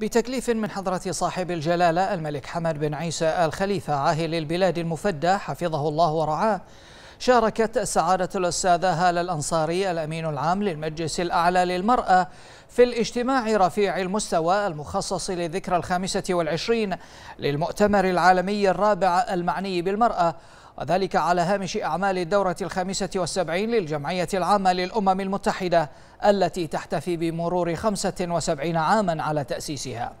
بتكليف من حضرة صاحب الجلالة الملك حمد بن عيسى الخليفة عاهل البلاد المفدى حفظه الله ورعاه شاركت سعادة الأستاذة هالة الأنصاري الأمين العام للمجلس الأعلى للمرأة في الاجتماع رفيع المستوى المخصص للذكرى الخامسة والعشرين للمؤتمر العالمي الرابع المعني بالمرأة وذلك على هامش أعمال الدورة الخامسة والسبعين للجمعية العامة للأمم المتحدة التي تحتفي بمرور 75 عاما على تأسيسها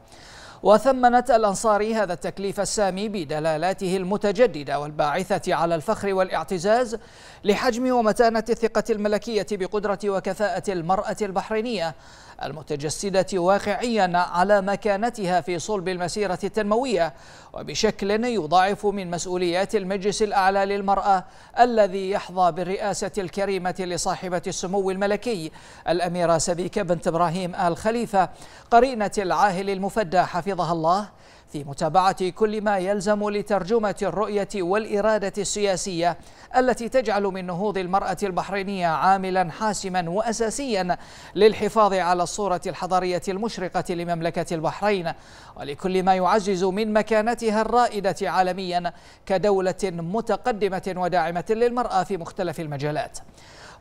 وثمنت الأنصاري هذا التكليف السامي بدلالاته المتجددة والباعثة على الفخر والاعتزاز لحجم ومتانة الثقة الملكية بقدرة وكفاءة المرأة البحرينية المتجسدة واقعيا على مكانتها في صلب المسيرة التنموية وبشكل يضاعف من مسؤوليات المجلس الأعلى للمرأة الذي يحظى بالرئاسة الكريمة لصاحبة السمو الملكي الأميرة سبيكة بنت إبراهيم آل خليفة قرينة العاهل المفدى حفيد حفظها الله في متابعة كل ما يلزم لترجمة الرؤية والإرادة السياسية التي تجعل من نهوض المرأة البحرينية عاملا حاسما وأساسيا للحفاظ على الصورة الحضارية المشرقة لمملكة البحرين ولكل ما يعزز من مكانتها الرائدة عالميا كدولة متقدمة وداعمة للمرأة في مختلف المجالات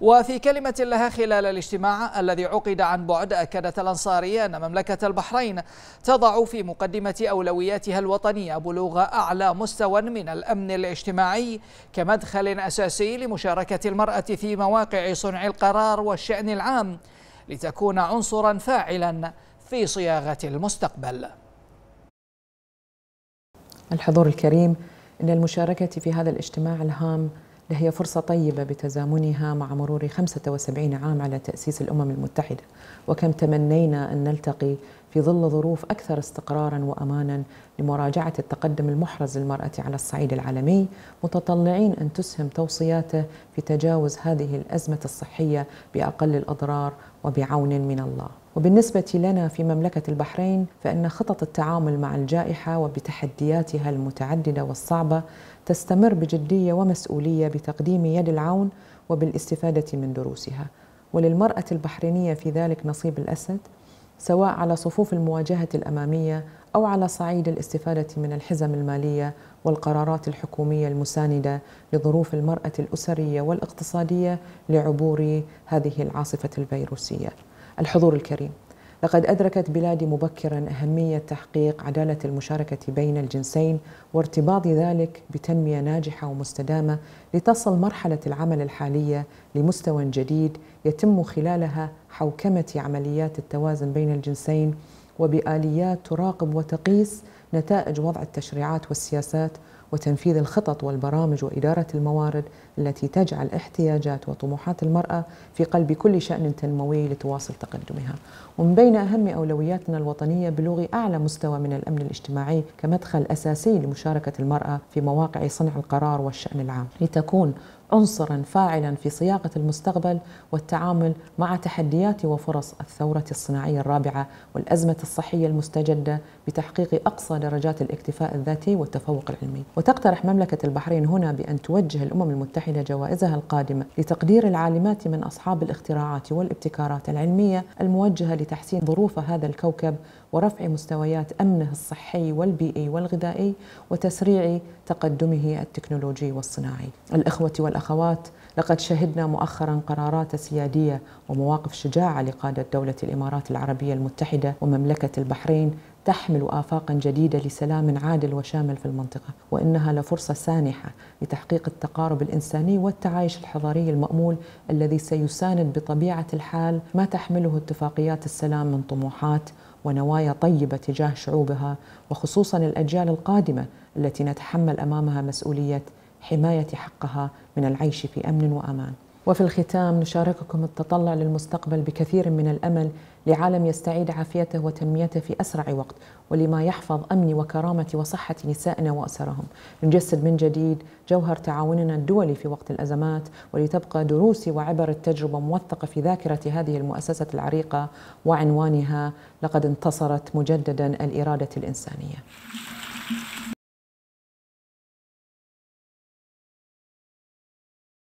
وفي كلمة لها خلال الاجتماع الذي عقد عن بعد أكدت الأنصاري أن مملكة البحرين تضع في مقدمة أولوية أولوياتها الوطنية بلوغ أعلى مستوى من الأمن الاجتماعي كمدخل أساسي لمشاركة المرأة في مواقع صنع القرار والشأن العام لتكون عنصرا فاعلا في صياغة المستقبل الحضور الكريم إن المشاركة في هذا الاجتماع الهام لهي فرصة طيبة بتزامنها مع مرور 75 عام على تأسيس الأمم المتحدة وكم تمنينا أن نلتقي في ظل ظروف أكثر استقرارا وأمانا لمراجعة التقدم المحرز للمرأة على الصعيد العالمي متطلعين أن تسهم توصياته في تجاوز هذه الأزمة الصحية بأقل الأضرار وبعون من الله وبالنسبة لنا في مملكة البحرين فإن خطط التعامل مع الجائحة وبتحدياتها المتعددة والصعبة تستمر بجدية ومسؤولية بتقديم يد العون وبالاستفادة من دروسها وللمرأة البحرينية في ذلك نصيب الأسد سواء على صفوف المواجهة الأمامية أو على صعيد الاستفادة من الحزم المالية والقرارات الحكومية المساندة لظروف المرأة الأسرية والاقتصادية لعبور هذه العاصفة الفيروسية الحضور الكريم لقد أدركت بلادي مبكرا أهمية تحقيق عدالة المشاركة بين الجنسين وارتباط ذلك بتنمية ناجحة ومستدامة لتصل مرحلة العمل الحالية لمستوى جديد يتم خلالها حوكمة عمليات التوازن بين الجنسين وبآليات تراقب وتقيس نتائج وضع التشريعات والسياسات وتنفيذ الخطط والبرامج وإدارة الموارد التي تجعل احتياجات وطموحات المرأة في قلب كل شأن تنموي لتواصل تقدمها ومن بين أهم أولوياتنا الوطنية بلوغ أعلى مستوى من الأمن الاجتماعي كمدخل أساسي لمشاركة المرأة في مواقع صنع القرار والشأن العام لتكون عنصرا فاعلا في صياغه المستقبل والتعامل مع تحديات وفرص الثوره الصناعيه الرابعه والازمه الصحيه المستجده بتحقيق اقصى درجات الاكتفاء الذاتي والتفوق العلمي. وتقترح مملكه البحرين هنا بان توجه الامم المتحده جوائزها القادمه لتقدير العالمات من اصحاب الاختراعات والابتكارات العلميه الموجهه لتحسين ظروف هذا الكوكب ورفع مستويات امنه الصحي والبيئي والغذائي وتسريع تقدمه التكنولوجي والصناعي. الاخوه والأخوة والأخوات لقد شهدنا مؤخرا قرارات سيادية ومواقف شجاعة لقادة دولة الإمارات العربية المتحدة ومملكة البحرين تحمل آفاقا جديدة لسلام عادل وشامل في المنطقة وإنها لفرصة سانحة لتحقيق التقارب الإنساني والتعايش الحضاري المأمول الذي سيساند بطبيعة الحال ما تحمله اتفاقيات السلام من طموحات ونوايا طيبة تجاه شعوبها وخصوصا الأجيال القادمة التي نتحمل أمامها مسؤولية حماية حقها من العيش في أمن وأمان وفي الختام نشارككم التطلع للمستقبل بكثير من الامل لعالم يستعيد عافيته وتنميته في اسرع وقت ولما يحفظ امن وكرامه وصحه نسائنا واسرهم. نجسد من جديد جوهر تعاوننا الدولي في وقت الازمات ولتبقى دروس وعبر التجربه موثقه في ذاكره هذه المؤسسه العريقه وعنوانها لقد انتصرت مجددا الاراده الانسانيه.